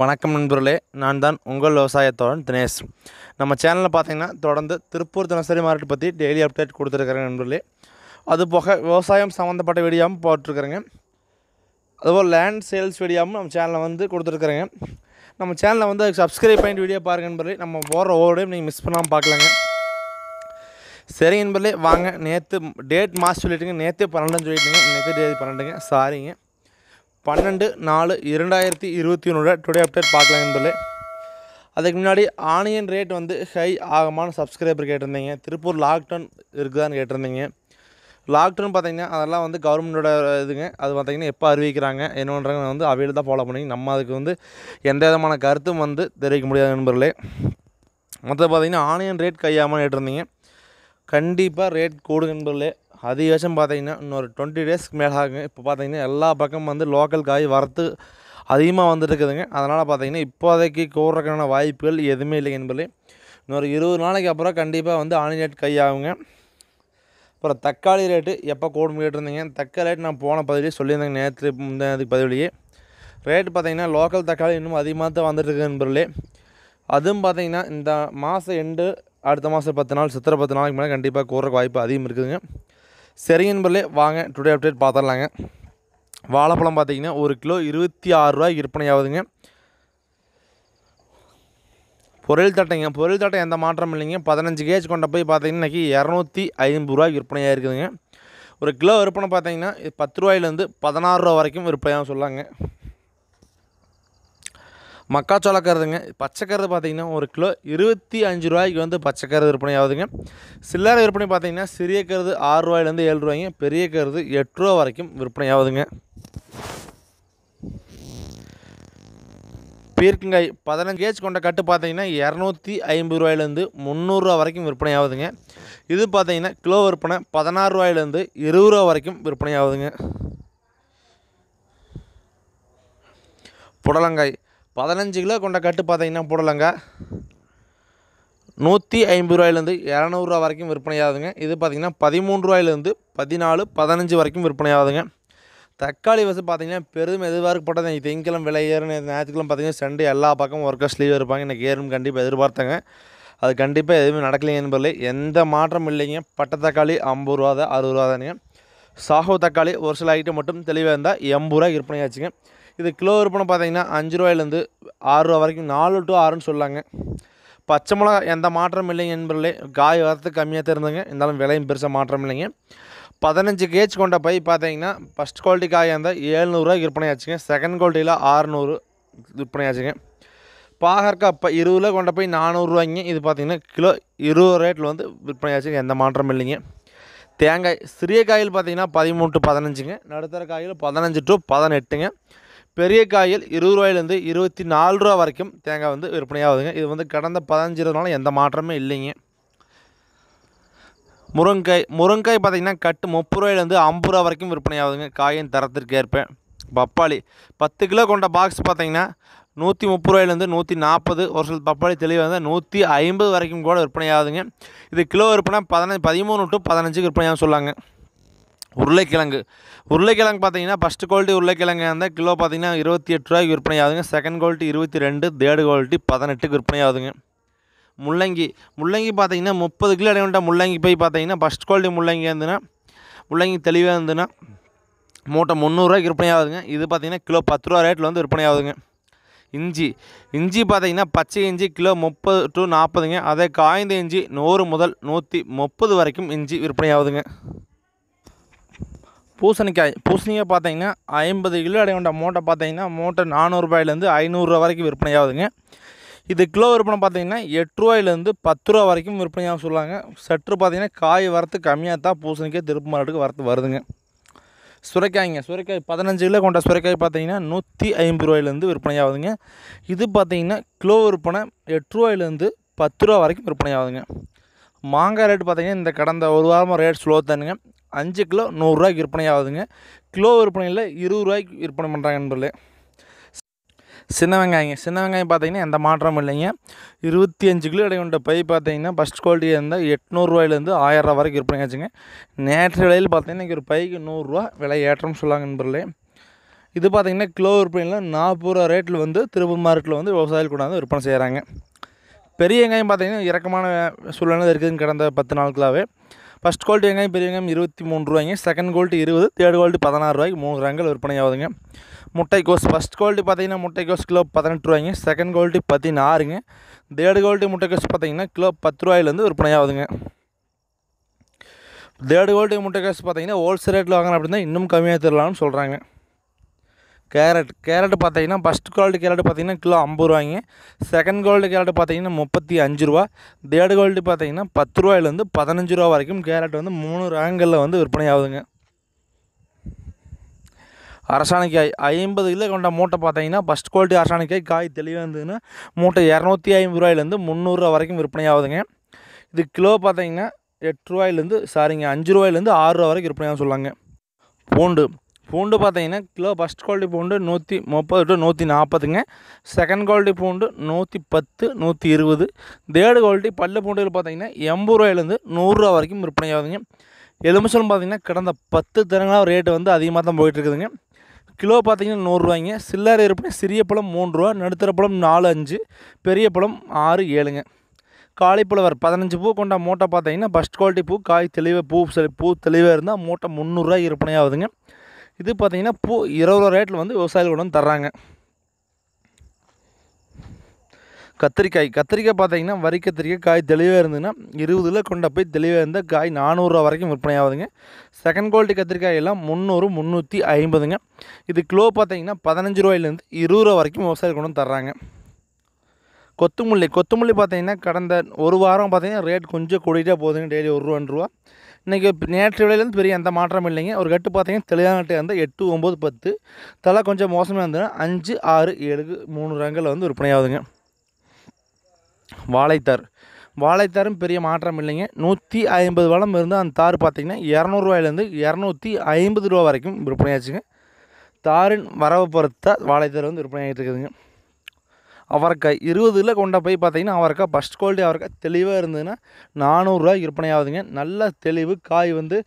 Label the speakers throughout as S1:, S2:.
S1: வணக்கம் நண்பர்களே நான் தான் உங்கள் விவசாயத்தோழன் தினேஷ் நம்ம சேனலில் பார்த்தீங்கன்னா தொடர்ந்து திருப்பூர் தினசரி மார்க்கெட் பற்றி டெய்லி அப்டேட் கொடுத்துருக்குறேங்க நண்பர்களே அது போக விவசாயம் சம்மந்தப்பட்ட வீடியோவும் போட்டிருக்குறேங்க அதுபோல் லேண்ட் சேல்ஸ் வீடியோவும் நம்ம சேனலில் வந்து கொடுத்துருக்குறேங்க நம்ம சேனலில் வந்து சப்ஸ்கிரைப் பண்ணிட்டு வீடியோ பாருங்க நண்பர்களே நம்ம போகிற ஒவ்வொருடையும் நீங்கள் மிஸ் பண்ணாமல் பார்க்கலாங்க சரி நண்பர்களே வாங்க நேற்று டேட் மாஸ்ட் சொல்லிட்டுங்க நேற்று பன்னெண்டுன்னு சொல்லிட்டுங்க நேற்று டேட் பன்னெண்டுங்க சாரிங்க பன்னெண்டு நாலு இரண்டாயிரத்தி இருபத்தி ஒன்றோட டுடே அப்டேட் பார்க்கலாம் என்பது அதுக்கு முன்னாடி ஆனியன் ரேட் வந்து ஹை ஆகமான சப்ஸ்கிரைபர் கேட்டிருந்தீங்க திருப்பூர் லாக்டவுன் இருக்குதான்னு கேட்டிருந்தீங்க லாக்டவுன் பார்த்தீங்கன்னா அதெல்லாம் வந்து கவர்மெண்ட்டோட இதுங்க அது பார்த்தீங்கன்னா எப்போ அறிவிக்கிறாங்க என்னன்றாங்க வந்து அவையில் தான் ஃபாலோ பண்ணி நம்ம அதுக்கு வந்து எந்த விதமான கருத்தும் வந்து தெரிவிக்க முடியாது நண்பர்களே மொத்தம் பார்த்தீங்கன்னா ஆனியன் ரேட் கையாமல் கேட்டிருந்தீங்க கண்டிப்பாக ரேட் கூடுங்க நண்பர்களே அதிகபட்சம் பார்த்தீங்கன்னா இன்னொரு டுவெண்ட்டி டேஸ்க்கு மேலே ஆகுங்க இப்போ பார்த்தீங்கன்னா எல்லா பக்கம் வந்து லோக்கல் காய் வரத்து அதிகமாக வந்துருக்குதுங்க அதனால் பார்த்தீங்கன்னா இப்போதைக்கு கூடுறதுக்கான வாய்ப்புகள் எதுவுமே இல்லை என்பது இன்னொரு இருபது நாளைக்கு அப்புறம் கண்டிப்பாக வந்து ரேட் கையாகுங்க அப்புறம் தக்காளி ரேட்டு எப்போ கூடும் கேட்டிருந்தீங்க தக்காளி ரேட் நான் போன பதிவிலேயே சொல்லியிருந்தேங்க நேற்று முந்தினதுக்கு பதிவிலேயே ரேட் பார்த்திங்கன்னா லோக்கல் தக்காளி இன்னும் அதிகமாக தான் வந்துட்டுருக்கு நண்பர்களே அதுவும் பார்த்திங்கன்னா இந்த மாதம் எண்டு அடுத்த மாதம் பத்து நாள் சித்திரை பத்து நாளைக்கு மேலே கண்டிப்பாக கூடுறக்கு வாய்ப்பு அதிகம் இருக்குதுங்க சரி வாங்க டுடே அப்டேட் பார்த்துடலாங்க வாழைப்பழம் பார்த்திங்கன்னா ஒரு கிலோ இருபத்தி ஆறு ரூபாய் விற்பனை ஆகுதுங்க பொருள் தட்டைங்க பொருள் தட்டை எந்த மாற்றம் இல்லைங்க பதினஞ்சு கேஜ் கொண்ட போய் பார்த்தீங்கன்னா இன்றைக்கி இரநூத்தி ஐம்பது ரூபா விற்பனையாக இருக்குதுங்க ஒரு கிலோ விற்பனை பார்த்தீங்கன்னா பத்து ரூபாயிலேருந்து பதினாறு ரூபா வரைக்கும் விற்பனையாக சொல்லாங்க மக்காச்சோள கருதுங்க பச்சைக்கருது பார்த்திங்கன்னா ஒரு கிலோ இருபத்தி அஞ்சு ரூபாய்க்கு வந்து பச்சைக்கருது விற்பனை ஆகுதுங்க சில்லறை விற்பனை பார்த்திங்கன்னா சிறிய கருது ஆறு ரூபாயிலேருந்து ஏழு ரூபாய்ங்க பெரிய கருது எட்டு ரூபா வரைக்கும் விற்பனை ஆகுதுங்க பீர்க்கங்காய் பதினஞ்சு கேஜ் கொண்ட கட்டு பார்த்தீங்கன்னா இரநூத்தி ஐம்பது ரூபாயிலேருந்து முந்நூறுரூவா வரைக்கும் விற்பனை ஆகுதுங்க இது பார்த்தீங்கன்னா கிலோ விற்பனை பதினாறு ரூபாயிலேருந்து இருபது ரூபா வரைக்கும் விற்பனை ஆகுதுங்க புடலங்காய் பதினஞ்சு கிலோ கொண்ட கட்டு பார்த்தீங்கன்னா போடலங்க நூற்றி ஐம்பது ரூபாயிலேருந்து இரநூறுவா வரைக்கும் விற்பனையாகுதுங்க இது பார்த்திங்கன்னா பதிமூணு ரூபாயிலேருந்து பதினாலு பதினஞ்சு வரைக்கும் விற்பனையாகுதுங்க தக்காளி வசதி பார்த்திங்கன்னா பெரும் எதிர்பார்க்கப்பட்டது திங்கிழம் விலை ஏறும் ஞாயிற்றுக்கிழமை பார்த்திங்கன்னா சண்டே எல்லா பக்கமும் ஒர்க்கர்ஸ் லீவ் இருப்பாங்க எனக்கு ஏறும் கண்டிப்பாக எதிர்பார்த்தேங்க அது கண்டிப்பாக எதுவுமே நடக்கலை என்பதில் எந்த மாற்றம் இல்லைங்க பட்டை தக்காளி ஐம்பது ரூபா தான் அறுபது ரூபா தானுங்க சாகோ தக்காளி ஒரு சில ஐட்டம் மட்டும் தெளிவாக இருந்தால் எண்பது ரூபா விற்பனையாச்சுங்க இது கிலோ விற்பனை பார்த்தீங்கன்னா அஞ்சு ரூபாயிலேருந்து ஆறு ரூபா வரைக்கும் நாலு டு ஆறுன்னு சொல்லாங்க பச்சை மிளகா எந்த மாற்றம் இல்லைங்க என்பதில்லை காய் வரத்துக்கு கம்மியாக தெரிஞ்சுங்க இருந்தாலும் விலையும் பெருசாக மாற்றம் இல்லைங்க பதினஞ்சு கேஜ் கொண்ட பை பார்த்தீங்கன்னா ஃபஸ்ட் குவாலிட்டி காயாக இருந்தால் ஏழ்நூறுரூவா விற்பனையாச்சுங்க செகண்ட் குவாலிட்டியில் ஆறுநூறு விற்பனையாச்சுங்க பாகற்காய் இப்போ இருபதுல கொண்ட போய் நானூறுரூவாய்ங்க இது பார்த்திங்கன்னா கிலோ இருபது ரேட்டில் வந்து விற்பனையாச்சுங்க எந்த மாற்றம் இல்லைங்க தேங்காய் சிறிய காயில் பார்த்திங்கன்னா பதிமூணு டு பதினஞ்சுங்க நடுத்தர காயில் பதினஞ்சு டு பதினெட்டுங்க பெரிய காயில் இருபது ரூபாயிலேருந்து இருபத்தி நாலு ரூபா வரைக்கும் தேங்காய் வந்து விற்பனையாகுதுங்க இது வந்து கடந்த பதினஞ்சு இருபதுனால எந்த மாற்றமே இல்லைங்க முருங்கைக்காய் முருங்கைக்காய் பார்த்திங்கன்னா கட்டு முப்பது ரூபாயிலேருந்து ஐம்பது ரூபா வரைக்கும் விற்பனையாகுதுங்க காயின் தரத்திற்கு ஏற்ப பப்பாளி பத்து கிலோ கொண்ட பாக்ஸ் பார்த்திங்கன்னா நூற்றி முப்பது ரூபாயிலேருந்து நூற்றி நாற்பது ஒரு சில பப்பாளி தெளிவாக இருந்தால் நூற்றி ஐம்பது வரைக்கும் கூட விற்பனையாகுதுங்க இது கிலோ விற்பனை பதினஞ்சு பதிமூணு டு பதினஞ்சுக்கு விற்பனையாக சொல்லாங்க உருளைக்கிழங்கு உருளைக்கிழங்கு பார்த்தீங்கன்னா ஃபஸ்ட் குவாலிட்டி உருளைக்கிழங்கு இருந்தால் கிலோ பார்த்தீங்கன்னா இருபத்தி எட்டு ரூபாய்க்கு விற்பனை ஆகுதுங்க செகண்ட் குவாலிட்டி இருபத்தி ரெண்டு தேர்டு குவாலிட்டி பதினெட்டுக்கு விற்பனை ஆகுதுங்க முள்ளங்கி முள்ளங்கி பார்த்தீங்கன்னா முப்பது கிலோ இடைவெளிட்ட முள்ளங்கி போய் பார்த்தீங்கன்னா ஃபஸ்ட் குவாலிட்டி முள்ளங்கி இருந்துன்னா முள்ளங்கி தெளிவாக இருந்துன்னா மூட்டை முந்நூறுரூவாய்க்கு விற்பனை ஆகுதுங்க இது பார்த்தீங்கன்னா கிலோ பத்து ரூபா ரேட்டில் வந்து விற்பனை ஆகுதுங்க இஞ்சி இஞ்சி பார்த்தீங்கன்னா பச்சை இஞ்சி கிலோ முப்பது டு நாற்பதுங்க அதே காய்ந்த இஞ்சி நூறு முதல் நூற்றி முப்பது வரைக்கும் இஞ்சி விற்பனை ஆகுதுங்க பூசணிக்காய் பூசணிக்காய் பார்த்தீங்கன்னா ஐம்பது கிலோ அடைய வேண்டாம் மூட்டை பார்த்தீங்கன்னா மூட்டை நானூறுபாயிலேருந்து ஐநூறுரூவா வரைக்கும் விற்பனை ஆகுதுங்க இது கிலோ விற்பனை பார்த்தீங்கன்னா எட்டுரூவாயிலேருந்து பத்து ரூபா வரைக்கும் விற்பனையாக சொல்லுவாங்க சற்று பார்த்தீங்கன்னா காய் வரத்து கம்மியாக தான் பூசணிக்காய் திருப்பு மாட்டுக்கு வரத்து வருதுங்க சுரைக்காய்ங்க சுரைக்காய் பதினஞ்சு கிலோ கொண்ட சுரைக்காய் பார்த்தீங்கன்னா நூற்றி ஐம்பது ரூபாயிலேருந்து விற்பனை ஆகுதுங்க இது பார்த்தீங்கன்னா கிலோ விற்பனை எட்டு ரூபாயிலேருந்து பத்து ரூபா வரைக்கும் விற்பனை ஆகுதுங்க மாங்காய் ரேட்டு பார்த்திங்கன்னா இந்த கடந்த ஒரு வாரமாக ரேட் ஸ்லோ தானுங்க அஞ்சு கிலோ நூறுரூவாய்க்கு விற்பனை ஆகுதுங்க கிலோ விற்பனையில் இருபது ரூபாய்க்கு விற்பனை பண்ணுறாங்க நண்பர்களே சின்ன வெங்காயங்க சின்ன வெங்காயம் பார்த்தீங்கன்னா எந்த மாற்றமும் இல்லைங்க இருபத்தி அஞ்சு கிலோ இடை கொண்ட பை பார்த்தீங்கன்னா ஃபஸ்ட் குவாலிட்டியாக இருந்தால் எட்நூறுரூவாயிலேருந்து ஆயிரரூவா வரைக்கும் விற்பனை ஆச்சுங்க நேற்று விலையில் பார்த்தீங்கன்னா இங்கே ஒரு பைக்கு நூறுரூவா விலை ஏற்றம்னு சொல்லாங்க நண்பர்களே இது பார்த்தீங்கன்னா கிலோ விற்பனையில் நாற்பது ரூபா ரேட்டில் வந்து திருப்பூர் மார்க்கெட்டில் வந்து விவசாயிகள் கொண்டாந்து விற்பனை செய்கிறாங்க பெரிய வெங்காயம் பார்த்தீங்கன்னா இறக்கமான சூழ்நிலை இருக்குதுன்னு கடந்த பத்து நாட்களாகவே ஃபஸ்ட் குவாலிட்டி வெங்காயம் பெரிய வெங்காயம் இருபத்தி மூணு ரூபாய்ங்க செகண்ட் குவாலிட்டி இருபது தேர்ட் குவாலிட்டி பதினாறு ரூபாய்க்கு மூணு கிராங்கள் விற்பனை ஆகுதுங்க முட்டைக்கோஸ் ஃபஸ்ட் குவாலிட்டி பார்த்தீங்கன்னா முட்டைக்கோஸ் கிலோ பதினெட்டு ரூபாய்ங்க செகண்ட் குவாலிட்டி பதினாறுங்க தேர்ட் குவாலிட்டி முட்டைக்கோஸ் பார்த்தீங்கன்னா கிலோ பத்து ரூபாயிலேருந்து விற்பனை ஆகுதுங்க தேர்ட் முட்டை முட்டைக்கோஸ் பார்த்தீங்கன்னா ஹோல்சேல் ரேட்டில் வாங்கினா அப்படின்னா இன்னும் கம்மியாக தரலாம்னு சொல்கிறாங்க கேரட் கேரட்டு பார்த்தீங்கன்னா ஃபஸ்ட் குவாலிட்டி கேரட்டு பார்த்தீங்கன்னா கிலோ ஐம்பது ரூபாய்ங்க செகண்ட் குவாலிட்டி கேரட்டு பார்த்தீங்கன்னா முப்பத்தி அஞ்சு ரூபா தேர்டு குவாலிட்டி பார்த்தீங்கன்னா பத்து ரூபாயிலேருந்து பதினஞ்சு ரூபா வரைக்கும் கேரட் வந்து மூணு ரேங்கலில் வந்து விற்பனை ஆகுதுங்க அரசாணிக்காய் ஐம்பது கிலோ கொண்ட மூட்டை பார்த்தீங்கன்னா ஃபஸ்ட் குவாலிட்டி அரசாணிக்காய் காய் தெளிவாக இருந்ததுன்னா மூட்டை இரநூத்தி ஐம்பது ரூபாயிலேருந்து முந்நூறுரூவா வரைக்கும் விற்பனை ஆகுதுங்க இது கிலோ பார்த்தீங்கன்னா எட்டு ரூபாயிலேருந்து சாரிங்க அஞ்சு ரூபாயிலேருந்து ஆறுரூவா வரைக்கும் வரைக்கும் விற்பனையாக சொல்லாங்க பூண்டு பூண்டு பார்த்தீங்கன்னா கிலோ ஃபஸ்ட் குவாலிட்டி பூண்டு நூற்றி முப்பது டு நூற்றி நாற்பதுங்க செகண்ட் குவாலிட்டி பூண்டு நூற்றி பத்து நூற்றி இருபது தேர்டு குவாலிட்டி பல்லு பூண்டுகள் பார்த்தீங்கன்னா எண்பது ரூபாயிலேருந்து நூறுரூவா வரைக்கும் விற்பனை ஆகுதுங்க எலுமிச்சலும் பார்த்தீங்கன்னா கடந்த பத்து தினங்களாக ரேட்டு வந்து அதிகமாக தான் போயிட்டுருக்குதுங்க கிலோ பார்த்தீங்கன்னா நூறுரூவாய்ங்க சில்லறை இருப்பினா சிறிய பழம் மூணு ரூபா நடுத்தர பழம் நாலு அஞ்சு பெரிய பழம் ஆறு ஏழுங்க வர பதினஞ்சு பூ கொண்ட மூட்டை பார்த்தீங்கன்னா ஃபஸ்ட் குவாலிட்டி பூ காய் தெளிவாக பூ பூ தெளிவாக இருந்தால் மூட்டை முந்நூறுரூவா விற்பனையாகுதுங்க இது பார்த்தீங்கன்னா பூ இருபது ரூபா ரேட்டில் வந்து விவசாயிகள் கொண்டு வந்து தர்றாங்க கத்திரிக்காய் கத்திரிக்காய் பார்த்தீங்கன்னா வரி கத்திரிக்காய் காய் தெளிவாக இருந்ததுன்னா இருபதுல கொண்ட போய் தெளிவாக இருந்தால் காய் நானூறுரூவா வரைக்கும் விற்பனை ஆகுதுங்க செகண்ட் குவாலிட்டி கத்திரிக்காய் எல்லாம் முந்நூறு முந்நூற்றி ஐம்பதுங்க இது கிலோ பார்த்தீங்கன்னா பதினஞ்சு ரூபாயிலேருந்து இருபது ரூபா வரைக்கும் விவசாயிகள் கொண்டு தர்றாங்க கொத்தமல்லி கொத்துமல்லி பார்த்தீங்கன்னா கடந்த ஒரு வாரம் பார்த்தீங்கன்னா ரேட் கொஞ்சம் கூடிட்டே போகுதுங்க டெய்லி ஒரு ரூபா ரெண்டு ரூபா இன்றைக்கி நேற்று விலையிலேருந்து பெரிய எந்த மாற்றம் இல்லைங்க ஒரு கட்டு பார்த்தீங்கன்னா தெளிவான இருந்தால் எட்டு ஒம்பது பத்து தலை கொஞ்சம் மோசமாக இருந்ததுன்னா அஞ்சு ஆறு ஏழு மூணு ரங்கில் வந்து விற்பனையாகுதுங்க வாழைத்தார் வாழைத்தாரும் பெரிய மாற்றம் இல்லைங்க நூற்றி ஐம்பது வளம் இருந்தால் அந்த தார் பார்த்திங்கன்னா இரநூறுவாயிலேருந்து இரநூத்தி ஐம்பது ரூபா வரைக்கும் விற்பனையாச்சுங்க தாரின் வரவை பொறுத்த வாழைத்தார் வந்து விற்பனை ஆகிட்டு இருக்குதுங்க அவரைக்காய் இருபதுல கொண்ட போய் பார்த்தீங்கன்னா அவரைக்காய் ஃபஸ்ட் குவாலிட்டி அவரைக்காய் தெளிவாக இருந்ததுன்னா நானூறுரூவா விற்பனை ஆகுதுங்க நல்ல தெளிவு காய் வந்து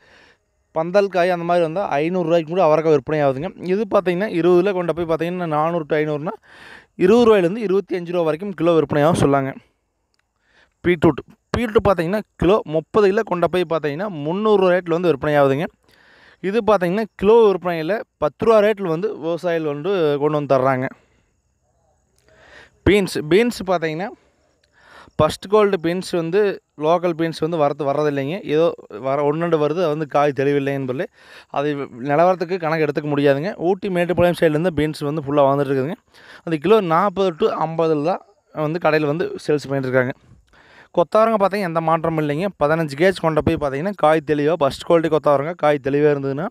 S1: பந்தல் காய் அந்த மாதிரி வந்தால் ஐநூறுரூவாய்க்கு கூட அவரைக்காய் விற்பனை ஆகுதுங்க இது பார்த்தீங்கன்னா இருபதுல கொண்ட போய் பார்த்தீங்கன்னா நானூறு டு ஐநூறுனா இருபது ரூபாயிலேருந்து இருபத்தி அஞ்சு ரூபா வரைக்கும் கிலோ விற்பனையாகவும் சொல்லாங்க பீட்ரூட் பீட்ரூட் பார்த்தீங்கன்னா கிலோ முப்பது கிலோ கொண்ட போய் பார்த்தீங்கன்னா முந்நூறுரூவா ரேட்டில் வந்து விற்பனை ஆகுதுங்க இது பார்த்திங்கன்னா கிலோ விற்பனையில் பத்து ரூபா ரேட்டில் வந்து விவசாயிகள் வந்து கொண்டு வந்து தர்றாங்க பீன்ஸ் பீன்ஸ் பார்த்தீங்கன்னா ஃபஸ்ட் கோல்டு பீன்ஸ் வந்து லோக்கல் பீன்ஸ் வந்து வரத்து வர்றதில்லைங்க ஏதோ வர ஒன்று வருது அது வந்து காய் தெளிவில்லைன்னு சொல்லி அது நிலவரத்துக்கு கணக்கு எடுத்துக்க முடியாதுங்க ஊட்டி மேட்டுப்பாளையம் சைட்லேருந்து பீன்ஸ் வந்து ஃபுல்லாக வந்துட்டுருக்குதுங்க அந்த கிலோ நாற்பது டு ஐம்பதில் தான் வந்து கடையில் வந்து சேல்ஸ் பண்ணிட்டுருக்காங்க கொத்தாரங்க பார்த்தீங்கன்னா எந்த மாற்றமும் இல்லைங்க பதினஞ்சு கேஜ் கொண்ட போய் பார்த்தீங்கன்னா காய் தெளிவாக ஃபஸ்ட் குவாலிட்டி கொத்தாரங்க காய் தெளிவாக இருந்ததுன்னா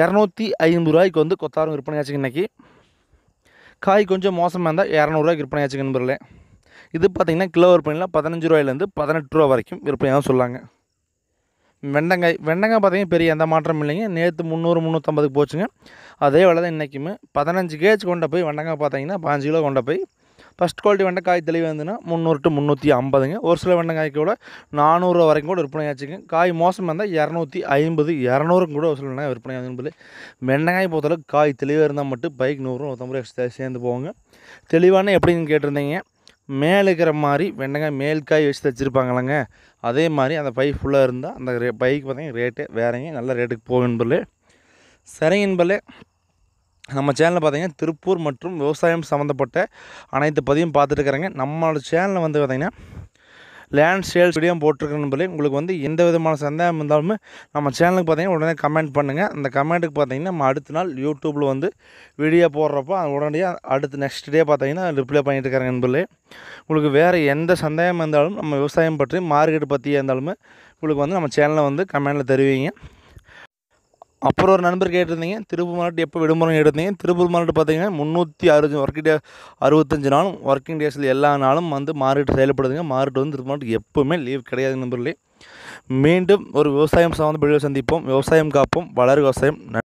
S1: இரநூத்தி ஐம்பது ரூபாய்க்கு வந்து கொத்தாரம் விற்பனை ஆச்சுங்க இன்றைக்கி காய் கொஞ்சம் மோசமாக இருந்தால் இரநூறுவாய்க்கு விற்பனையாச்சு நண்பர்களே இது பார்த்தீங்கன்னா கிலோ விற்பனையில் பதினஞ்சு ரூபாயிலேருந்து பதினெட்டு ரூபா வரைக்கும் விற்பனையாக சொல்லாங்க வெண்டங்காய் வெண்டங்காய் பார்த்திங்கன்னா பெரிய எந்த மாற்றம் இல்லைங்க நேற்று முந்நூறு முந்நூற்றம்பதுக்கு போச்சுங்க அதே வேலை தான் இன்றைக்குமே பதினஞ்சு கேஜ் கொண்ட போய் வெண்டங்காய் பார்த்தீங்கன்னா பாஞ்சு கிலோ கொண்ட போய் ஃபஸ்ட் குவாலிட்டி வெண்டைக்காய் தெளிவாக வந்துன்னா முந்நூறு டு முந்நூற்றி ஐம்பதுங்க ஒரு சில கூட நானூறுரூவா வரைக்கும் கூட விற்பனை ஆச்சுங்க காய் மோசமாக வந்தால் இரநூத்தி ஐம்பது இரநூறுங்க கூட ஒரு சில வெண்டைக்காய் விற்பனை ஆகுது வெண்டைக்காய் பொறுத்தளவு காய் தெளிவாக இருந்தால் மட்டும் பைக் நூறுரூவா நூற்றம்பது சேர்ந்து போவாங்க தெளிவான எப்படின்னு கேட்டிருந்தீங்க மேலே இருக்கிற மாதிரி வெண்டைக்காய் மேல் காய் வச்சு தச்சுருப்பாங்களாங்க அதே மாதிரி அந்த பை ஃபுல்லாக இருந்தால் அந்த பைக்கு பார்த்தீங்கன்னா ரேட்டே வேறங்க நல்ல ரேட்டுக்கு போகும் என்பதில் சரிங்க என்பதில் நம்ம சேனலில் பார்த்திங்கன்னா திருப்பூர் மற்றும் விவசாயம் சம்மந்தப்பட்ட அனைத்து பதிவும் பார்த்துட்டு இருக்கிறேங்க நம்மளோட சேனலில் வந்து பார்த்திங்கன்னா லேண்ட் சேல்ஸ் வீடியோ போட்டிருக்கேன் உங்களுக்கு வந்து எந்த விதமான சந்தேகம் இருந்தாலும் நம்ம சேனலுக்கு பார்த்தீங்கன்னா உடனே கமெண்ட் பண்ணுங்கள் அந்த கமெண்ட்டுக்கு பார்த்தீங்கன்னா நம்ம அடுத்த நாள் யூடியூப்பில் வந்து வீடியோ போடுறப்போ அது உடனடியாக அடுத்து நெக்ஸ்ட் டே பார்த்தீங்கன்னா ரிப்ளை பண்ணிட்டு இருக்கிறேன் பிள்ளை உங்களுக்கு வேறு எந்த சந்தேகம் இருந்தாலும் நம்ம விவசாயம் பற்றி மார்க்கெட் பற்றியே இருந்தாலும் உங்களுக்கு வந்து நம்ம சேனலில் வந்து கமெண்ட்டில் தெரிவிங்க அப்புறம் ஒரு நண்பர் கேட்டிருந்தீங்க திருப்பூர் மாவட்டம் எப்போ விடுமுறைன்னு கேட்டிருந்தீங்க திருப்பூர் மாவட்டம் பார்த்தீங்கன்னா முந்நூற்றி அறுபது ஒர்க்கிங் டே அறுபத்தஞ்சு நாளும் ஒர்க்கிங் டேஸில் எல்லா நாளும் வந்து மார்க்கெட் செயல்படுதுங்க மார்க்கெட் வந்து திருப்பூர் மாவட்டம் எப்போவுமே லீவ் கிடையாது நண்பர்களே மீண்டும் ஒரு விவசாயம் சார்ந்த பிள்ளைகள் சந்திப்போம் விவசாயம் காப்போம் வளர் விவசாயம்